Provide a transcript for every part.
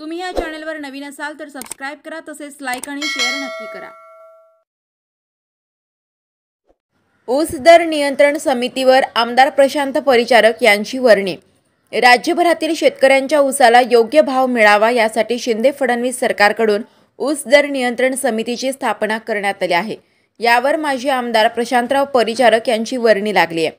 तुम्ही या चॅनलवर नवीन असाल तर सबस्क्राईब करा तसेच लाईक आणि शेअर नक्की करा ऊस दर नियंत्रण समितीवर आमदार प्रशांत परिचारक यांची वर्णी राज्यभरातील शेतकऱ्यांच्या ऊसाला योग्य भाव मिळावा यासाठी शिंदे फडणवीस सरकारकडून ऊस दर नियंत्रण समितीची स्थापना करण्यात आली आहे यावर माजी आमदार प्रशांतराव परिचारक यांची वर्णी लागली आहे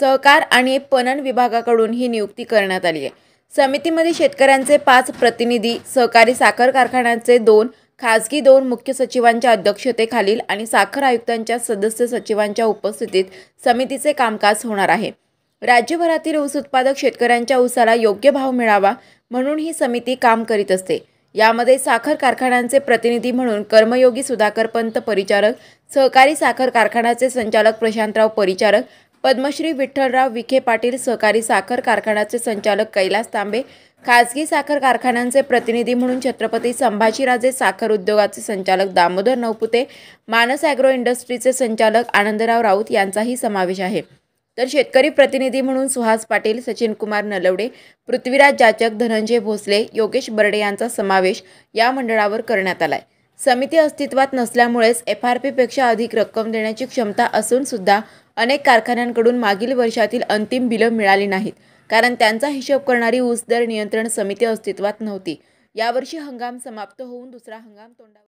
सहकार आणि पणन विभागाकडून ही नियुक्ती करण्यात आली आहे समितीमध्ये शेतकऱ्यांचे पाच प्रतिनिधी सहकारी साखर कारखान्याचे दोन खासगी दोन मुख्य सचिवांच्या अध्यक्षतेखालील आणि साखर आयुक्तांच्या सदस्य सचिवांच्या उपस्थितीत समितीचे कामकाज होणार आहे राज्यभरातील ऊस उत्पादक शेतकऱ्यांच्या ऊसाला योग्य भाव मिळावा म्हणून ही समिती काम करीत असते यामध्ये साखर कारखान्यांचे प्रतिनिधी म्हणून कर्मयोगी सुधाकर पंत परिचारक सहकारी साखर कारखान्याचे संचालक प्रशांतराव परिचारक पद्मश्री विठ्ठलराव विखे पाटील सहकारी साखर कारखान्याचे संचालक कैलास तांबे खाजगी साखर कारखान्यांचे प्रतिनिधी म्हणून छत्रपती संभाजीराजे साखर उद्योगाचे संचालक दामोदर नवपुते मानस ॲग्रो इंडस्ट्रीचे संचालक आनंदराव राऊत यांचाही समावेश आहे तर शेतकरी प्रतिनिधी म्हणून सुहास पाटील सचिन कुमार नलवडे पृथ्वीराज जाचक धनंजय भोसले योगेश बर्डे यांचा समावेश या मंडळावर करण्यात आला आहे समिती अस्तित्वात नसल्यामुळेच एफ आर पीपेक्षा अधिक रक्कम देण्याची क्षमता असून सुद्धा अनेक कारखान्यांकडून मागील वर्षातील अंतिम बिलं मिळाली नाहीत कारण त्यांचा हिशोब करणारी दर नियंत्रण समिती अस्तित्वात नव्हती यावर्षी हंगाम समाप्त होऊन दुसरा हंगाम तोंडा